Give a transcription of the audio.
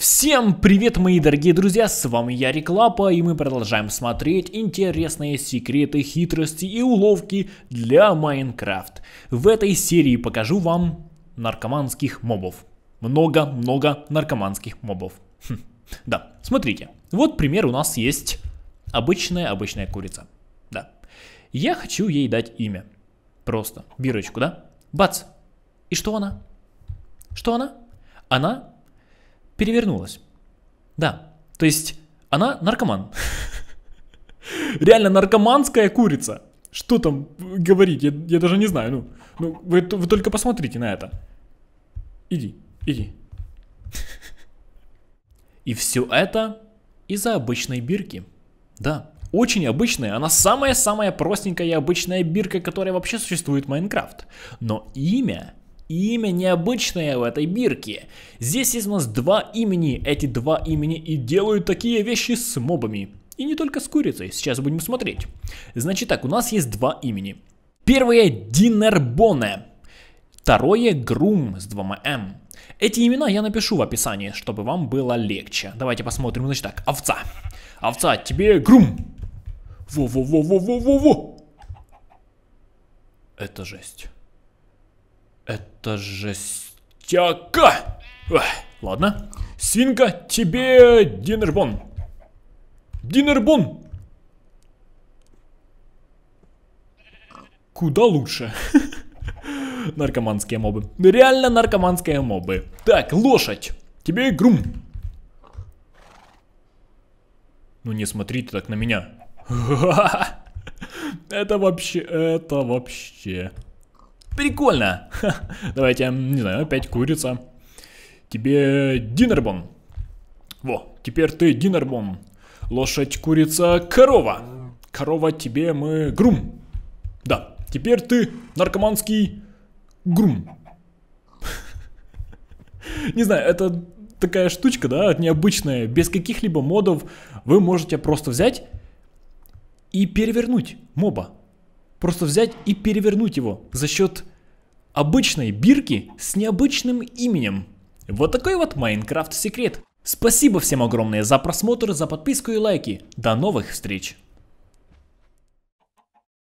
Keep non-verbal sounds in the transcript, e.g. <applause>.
Всем привет, мои дорогие друзья, с вами я Реклапа, и мы продолжаем смотреть интересные секреты, хитрости и уловки для Майнкрафт. В этой серии покажу вам наркоманских мобов. Много-много наркоманских мобов. Хм. Да, смотрите, вот пример у нас есть обычная-обычная курица. Да. Я хочу ей дать имя. Просто, бирочку, да? Бац! И что она? Что она? Она перевернулась. Да, то есть она наркоман. Реально наркоманская курица. Что там говорить, я, я даже не знаю. Ну, ну вы, вы только посмотрите на это. Иди, иди. И все это из-за обычной бирки. Да, очень обычная, она самая-самая простенькая и обычная бирка, которая вообще существует в Майнкрафт. Но имя и имя необычное в этой бирке. Здесь есть у нас два имени. Эти два имени и делают такие вещи с мобами. И не только с курицей, сейчас будем смотреть. Значит так, у нас есть два имени. Первое Динербоне, второе Грум с двумя М. Эти имена я напишу в описании, чтобы вам было легче. Давайте посмотрим, значит так, овца. Овца, тебе Грум. Во-во-во-во-во-во-во. Это жесть. Это жестяка! Эх, ладно. Свинка, тебе динербон. Динербон! Куда лучше. <laughs> наркоманские мобы. Реально наркоманские мобы. Так, лошадь. Тебе грум. Ну не смотри ты так на меня. <laughs> Это вообще, это вообще. Прикольно. Ха, <laughs> давайте, не знаю, опять курица. Тебе Динербон. Во, теперь ты Динербон. Лошадь, курица, корова. Корова, тебе мы грум. Да, теперь ты наркоманский грум. <laughs> Не знаю, это такая штучка, да, необычная. Без каких-либо модов вы можете просто взять и перевернуть моба просто взять и перевернуть его за счет обычной бирки с необычным именем. Вот такой вот Майнкрафт секрет. Спасибо всем огромное за просмотр, за подписку и лайки. До новых встреч!